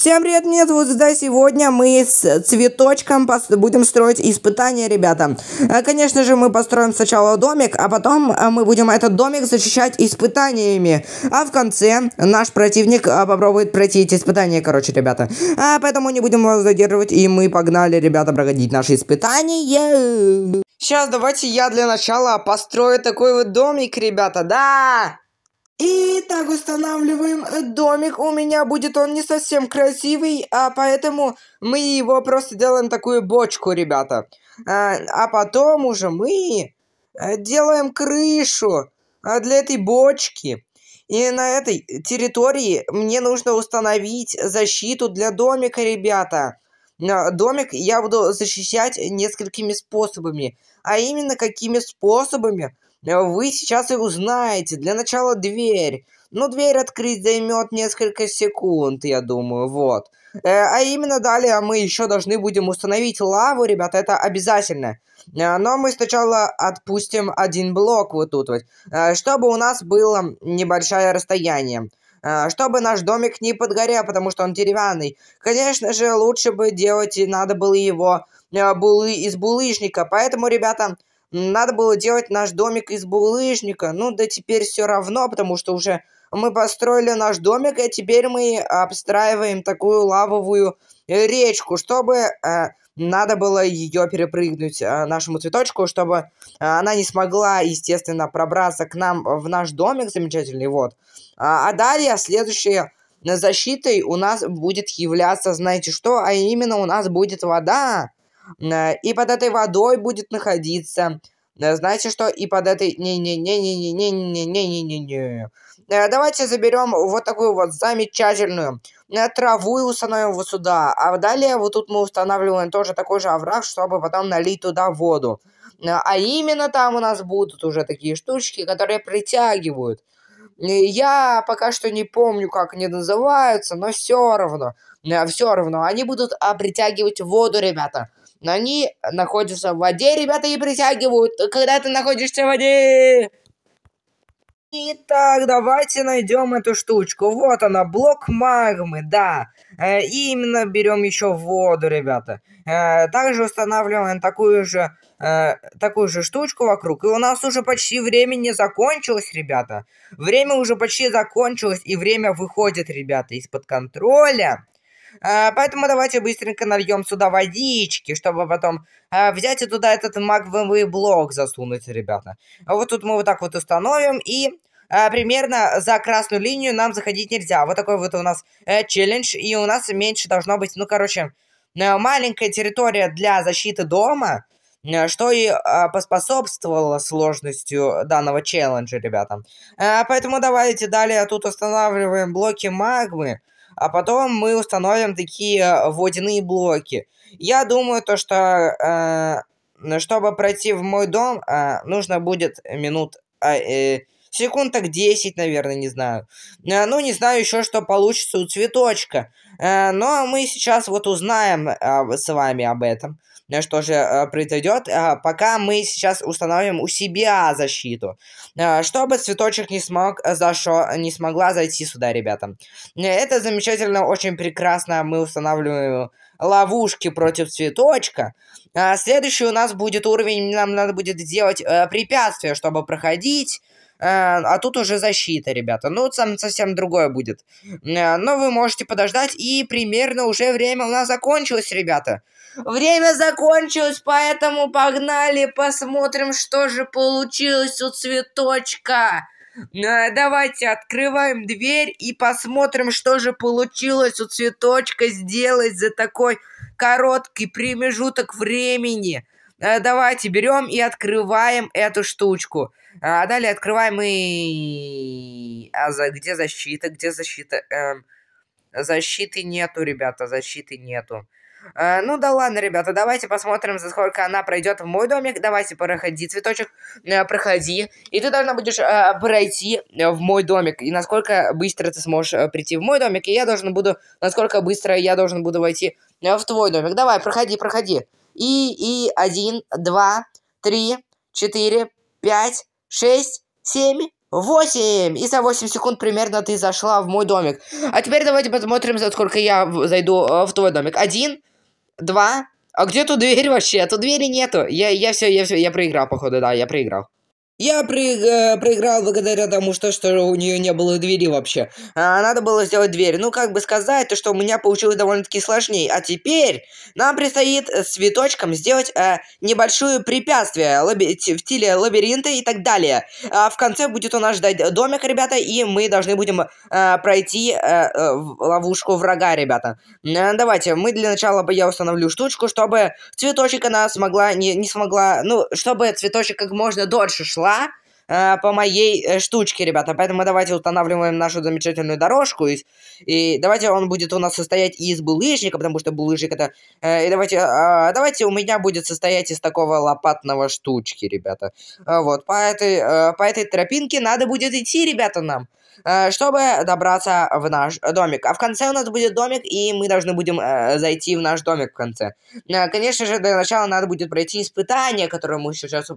Всем привет, меня зовут Здай. Сегодня мы с цветочком будем строить испытания, ребята. Э, конечно же, мы построим сначала домик, а потом э, мы будем этот домик защищать испытаниями. А в конце наш противник э, попробует пройти эти испытания, короче, ребята. А поэтому не будем вас задерживать, и мы погнали, ребята, проходить наши испытания. Сейчас давайте я для начала построю такой вот домик, ребята, да! И так устанавливаем домик. У меня будет он не совсем красивый, а поэтому мы его просто делаем такую бочку, ребята. А, а потом уже мы э, делаем крышу а, для этой бочки. И на этой территории мне нужно установить защиту для домика, ребята. Домик я буду защищать несколькими способами. А именно какими способами? Вы сейчас и узнаете. Для начала дверь. Но ну, дверь открыть займет несколько секунд, я думаю, вот. Э, а именно далее мы еще должны будем установить лаву, ребята, это обязательно. Э, но мы сначала отпустим один блок вот тут вот, э, чтобы у нас было небольшое расстояние. Чтобы наш домик не подгорел, потому что он деревянный. Конечно же, лучше бы делать и надо было его булы из булыжника. Поэтому, ребята, надо было делать наш домик из булыжника. Ну да теперь все равно, потому что уже мы построили наш домик, а теперь мы обстраиваем такую лавовую речку, чтобы э, надо было ее перепрыгнуть э, нашему цветочку, чтобы э, она не смогла, естественно, пробраться к нам в наш домик замечательный. Вот. А, а далее следующее защитой у нас будет являться, знаете что, а именно у нас будет вода. Э, и под этой водой будет находиться... Э, знаете что? И под этой... Не-не-не-не-не-не-не-не-не-не. не э, Давайте заберем вот такую вот замечательную траву и установим вот сюда. А далее вот тут мы устанавливаем тоже такой же овраг, чтобы потом налить туда воду. А именно там у нас будут уже такие штучки, которые притягивают. Я пока что не помню, как они называются, но все равно. Все равно. Они будут а, притягивать воду, ребята. Но они находятся в воде, ребята, и притягивают, когда ты находишься в воде. Итак, давайте найдем эту штучку. Вот она, блок магмы, да. Э, и именно берем еще воду, ребята. Э, также устанавливаем такую же, э, такую же штучку вокруг. И у нас уже почти время не закончилось, ребята. Время уже почти закончилось, и время выходит, ребята, из-под контроля. А, поэтому давайте быстренько нальем сюда водички, чтобы потом а, взять и туда этот магвовый блок засунуть, ребята. А вот тут мы вот так вот установим и... примерно за красную линию нам заходить нельзя. Вот такой вот у нас э, челлендж. И у нас меньше должно быть, ну, короче, э, маленькая территория для защиты дома э, что и а, поспособствовало сложностью данного челленджа, ребята. А, поэтому давайте далее тут устанавливаем блоки магмы а потом мы установим такие э, водяные блоки. Я думаю, то, что э, чтобы пройти в мой дом, э, нужно будет минут... А, э, Секунд так 10, наверное, не знаю. Э, ну, не знаю еще, что получится у цветочка. Э, Но ну, а мы сейчас вот узнаем э, с вами об этом что же произойдет, пока мы сейчас установим у себя защиту, чтобы цветочек не смог зашо, не смогла зайти сюда, ребята. Это замечательно, очень прекрасно мы устанавливаем ловушки против цветочка. Следующий у нас будет уровень, нам надо будет сделать препятствие, чтобы проходить Э, а тут уже защита, ребята. Ну, там совсем другое будет. Э, но вы можете подождать, и примерно уже время у нас закончилось, ребята. Время закончилось, поэтому погнали, посмотрим, что же получилось у цветочка. Э, давайте открываем дверь и посмотрим, что же получилось у цветочка сделать за такой короткий промежуток времени. Давайте берем и открываем эту штучку. А далее открываем и... А за... где защита? Где защита? Эм... Защиты нету, ребята, защиты нету. Э, ну да ладно, ребята, давайте посмотрим, за сколько она пройдет в мой домик. Давайте, проходи, цветочек, э, проходи. И ты должна будешь э, пройти в мой домик. И насколько быстро ты сможешь э, прийти в мой домик. И я должен буду, насколько быстро я должен буду войти э, в твой домик. Давай, проходи, проходи. И, и, один, два, три, четыре, пять, шесть, семь, восемь. И за восемь секунд примерно ты зашла в мой домик. А теперь давайте посмотрим, за сколько я зайду э, в твой домик. Один, два. А где тут дверь вообще? тут двери нету. Я, я все, я все, я проиграл, походу, да, я проиграл. Я при, э, проиграл благодаря тому, что, что у нее не было двери вообще. А, надо было сделать дверь. Ну, как бы сказать, то, что у меня получилось довольно-таки сложнее. А теперь нам предстоит э, с цветочком сделать э, небольшое препятствие лаби- в стиле лабиринта и так далее. А в конце будет у нас ждать домик, ребята, и мы должны будем э, пройти э, э, ловушку врага, ребята. Э, давайте, мы для начала я установлю штучку, чтобы цветочек она смогла, не, не смогла, ну, чтобы цветочек как можно дольше шла два э, по моей э, штучке, ребята. Поэтому давайте устанавливаем нашу замечательную дорожку. И, и давайте он будет у нас состоять из булыжника, потому что булыжник это... Э, и давайте, э, а, давайте у меня будет состоять из такого лопатного штучки, ребята. Э, вот, по этой, э, по этой тропинке надо будет идти, ребята, нам чтобы добраться в наш домик. А в конце у нас будет домик, и мы должны будем э, зайти в наш домик в конце. Конечно же, для начала надо будет пройти испытание, которое мы сейчас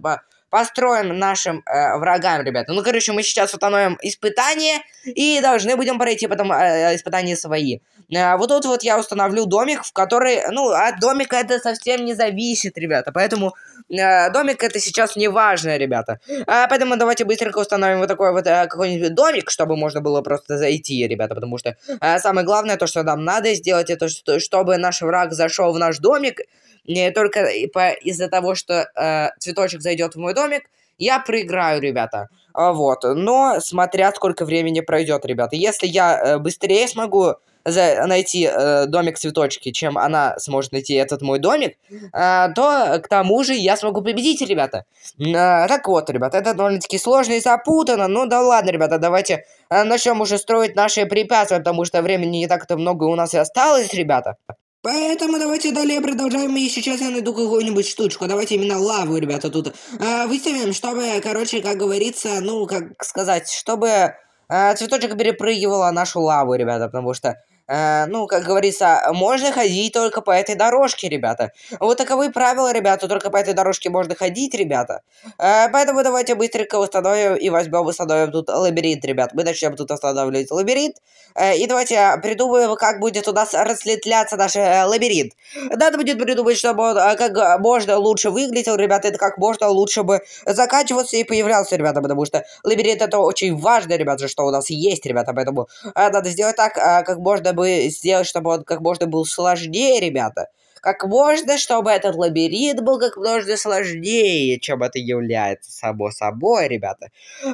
построим нашим э, врагам, ребята. Ну, короче, мы сейчас установим испытание и должны будем пройти потом э, испытания свои. Э, вот тут вот я установлю домик, в который... Ну, от домика это совсем не зависит, ребята. Поэтому э, домик это сейчас не важно, ребята. Э, поэтому давайте быстренько установим вот такой вот э, какой-нибудь домик, чтобы можно было просто зайти, ребята. Потому что э, самое главное, то, что нам надо сделать, это что, чтобы наш враг зашел в наш домик. Не только из-за того, что э, цветочек зайдет в мой дом домик, я проиграю, ребята. А, вот. Но смотря сколько времени пройдет, ребята. Если я э, быстрее смогу найти э, домик цветочки, чем она сможет найти этот мой домик, э, то к тому же я смогу победить, ребята. Э, так вот, ребята, это довольно-таки сложно и запутано. Ну да ладно, ребята, давайте э, начнем уже строить наши препятствия, потому что времени не так-то много у нас и осталось, ребята. Поэтому давайте далее продолжаем. И сейчас я найду какую-нибудь штучку. Давайте именно лаву, ребята, тут а, выставим, чтобы, короче, как говорится, ну, как сказать, чтобы а, цветочек перепрыгивала нашу лаву, ребята, потому что Э, ну, как говорится, можно ходить только по этой дорожке, ребята. Вот таковы правила, ребята, только по этой дорожке можно ходить, ребята. Э, поэтому давайте быстренько установим и возьмем, установим тут лабиринт, ребят. Мы начнем тут останавливать лабиринт. Э, и давайте придумаем, как будет у нас расцветляться наш э, лабиринт. Надо будет придумать, чтобы он э, как можно лучше выглядел, ребята, это как можно лучше бы заканчивался и появлялся, ребята, потому что лабиринт это очень важно, ребята, что у нас есть, ребята, поэтому э, надо сделать так, э, как можно бы сделать, чтобы он как можно был сложнее, ребята. Как можно, чтобы этот лабиринт был как можно сложнее, чем это является, само собой, ребята.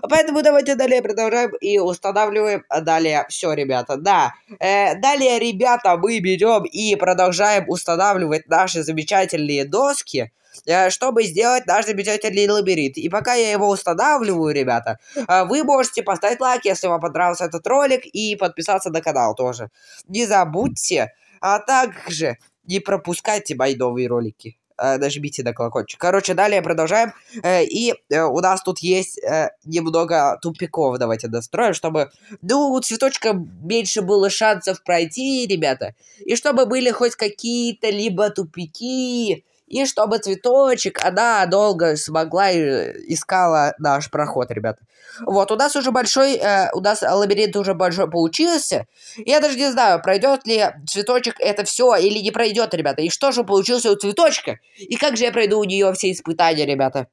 Поэтому давайте далее продолжаем и устанавливаем далее все, ребята. Да, э, далее, ребята, мы берем и продолжаем устанавливать наши замечательные доски. Э, чтобы сделать наш замечательный лабиринт. И пока я его устанавливаю, ребята, э, вы можете поставить лайк, если вам понравился этот ролик, и подписаться на канал тоже. Не забудьте, а также не пропускайте мои новые ролики. Э, нажмите на колокольчик. Короче, далее продолжаем. И у нас тут есть немного тупиков. Давайте достроим, чтобы... Ну, у цветочка меньше было шансов пройти, ребята. И чтобы были хоть какие-то либо тупики и чтобы цветочек, она долго смогла и э, искала наш проход, ребята. Вот, у нас уже большой, э, у нас лабиринт уже большой получился. Я даже не знаю, пройдет ли цветочек это все или не пройдет, ребята. И что же получился у цветочка? И как же я пройду у нее все испытания, ребята?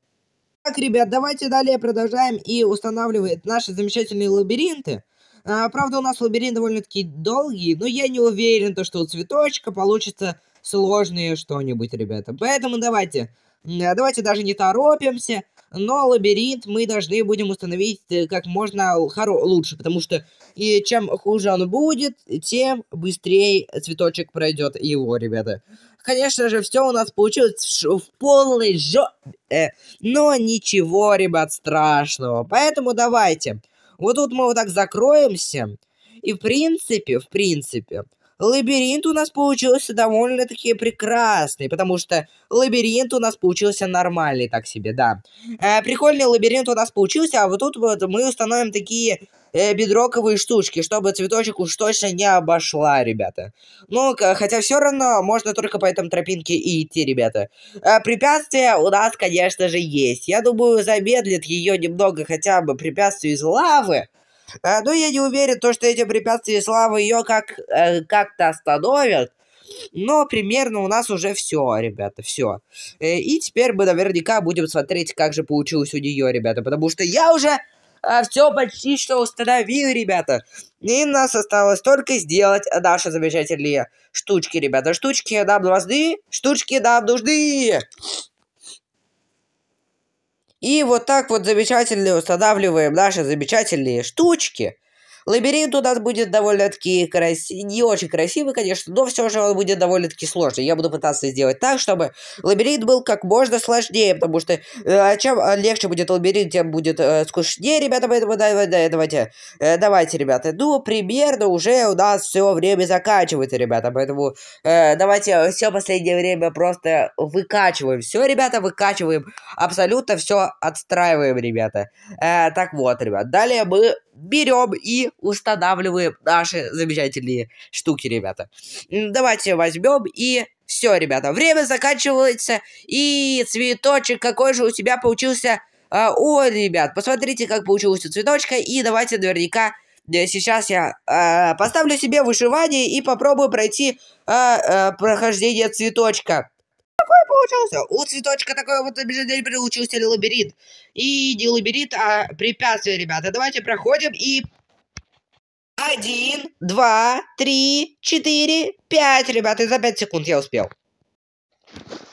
Так, ребят, давайте далее продолжаем и устанавливать наши замечательные лабиринты. А, правда, у нас лабиринт довольно-таки долгий, но я не уверен, то, что у цветочка получится сложное что-нибудь, ребята. Поэтому давайте, давайте даже не торопимся, но лабиринт мы должны будем установить э, как можно лучше, потому что и чем хуже он будет, тем быстрее цветочек пройдет его, ребята. Конечно же, все у нас получилось в, в полной жопе, но ничего, ребят, страшного. Поэтому давайте. Вот тут мы вот так закроемся. И в принципе, в принципе, лабиринт у нас получился довольно-таки прекрасный, потому что лабиринт у нас получился нормальный так себе, да. Э, прикольный лабиринт у нас получился, а вот тут вот мы установим такие э, бедроковые штучки, чтобы цветочек уж точно не обошла, ребята. Ну, хотя все равно можно только по этому тропинке и идти, ребята. Э, препятствия у нас, конечно же, есть. Я думаю, замедлит ее немного хотя бы препятствие из лавы. Э, но я не уверен, то, что эти препятствия из лавы ее как, э, как-то остановят. Но примерно у нас уже все, ребята, все. Э, и теперь мы наверняка будем смотреть, как же получилось у нее, ребята, потому что я уже а, все почти что установил, ребята. И нас осталось только сделать а, наши замечательные штучки, ребята. Штучки нам нужны, штучки нам нужны. И вот так вот замечательно устанавливаем наши замечательные штучки. Лабиринт у нас будет довольно-таки красивый, не очень красивый, конечно, но все же он будет довольно-таки сложный. Я буду пытаться сделать так, чтобы лабиринт был как можно сложнее, потому что э, а чем а, легче будет лабиринт, тем будет э, скучнее, ребята, поэтому давайте, давайте, э, давайте, ребята. Ну, примерно уже у нас все время заканчивается, ребята, поэтому э, давайте все последнее время просто выкачиваем. Все, ребята, выкачиваем, абсолютно все отстраиваем, ребята. Э, так вот, ребят, далее мы берем и устанавливаем наши замечательные штуки, ребята. Давайте возьмем и все, ребята. Время заканчивается. И цветочек какой же у тебя получился. А, о, ребят, посмотрите, как получился цветочка. И давайте наверняка э, сейчас я а, поставлю себе вышивание и попробую пройти а, а, прохождение цветочка такой получился. У цветочка такой вот обязательно получился лабиринт. И не лабиринт, а препятствие, ребята. Давайте проходим и... Один, два, три, четыре, пять, ребята. за пять секунд я успел.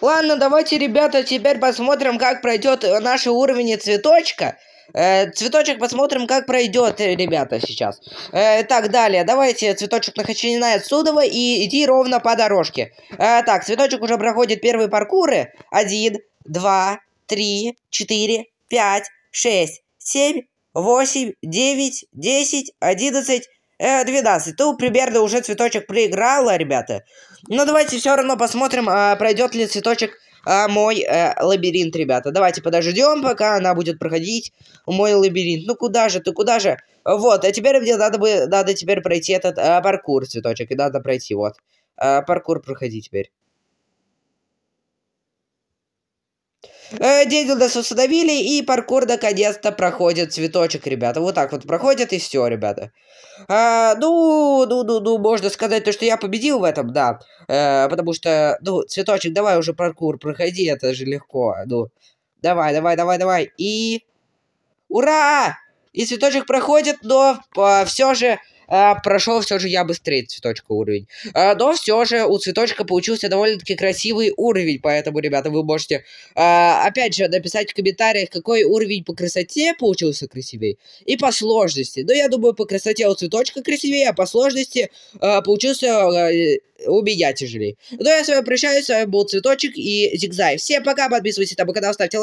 Ладно, давайте, ребята, теперь посмотрим, как пройдет наш уровень цветочка. Э, цветочек посмотрим, как пройдет, э, ребята, сейчас. Э, так, далее. Давайте цветочек начинай отсюда и иди ровно по дорожке. Э, так, цветочек уже проходит первые паркуры. Один, два, три, четыре, пять, шесть, семь, восемь, девять, десять, одиннадцать, 12. Э, Тут ну, примерно уже цветочек проиграла, ребята. Но ну, давайте все равно посмотрим, а, пройдет ли цветочек а, мой э, лабиринт, ребята. Давайте подождем, пока она будет проходить мой лабиринт. Ну куда же ты, куда же? Вот, а теперь мне надо бы, надо теперь пройти этот э, паркур, цветочек, и надо пройти, вот. Э, паркур проходи теперь. Э, Дедилдес установили, и паркур наконец-то проходит цветочек, ребята. Вот так вот проходит, и все, ребята. А, ну, ну, ну, ну, можно сказать то, что я победил в этом, да. А, потому что, ну, цветочек, давай уже паркур, проходи, это же легко. Ну, давай, давай, давай, давай. И... Ура! И цветочек проходит, но а, все же а, прошел все же я быстрее цветочка уровень. А, но все же у цветочка получился довольно-таки красивый уровень, поэтому, ребята, вы можете, а, опять же, написать в комментариях, какой уровень по красоте получился красивее и по сложности. Но ну, я думаю, по красоте у цветочка красивее, а по сложности а, получился а, у меня тяжелее. Но ну, я с вами прощаюсь, с вами был Цветочек и Зигзай. Всем пока, подписывайтесь на мой канал, ставьте лайк.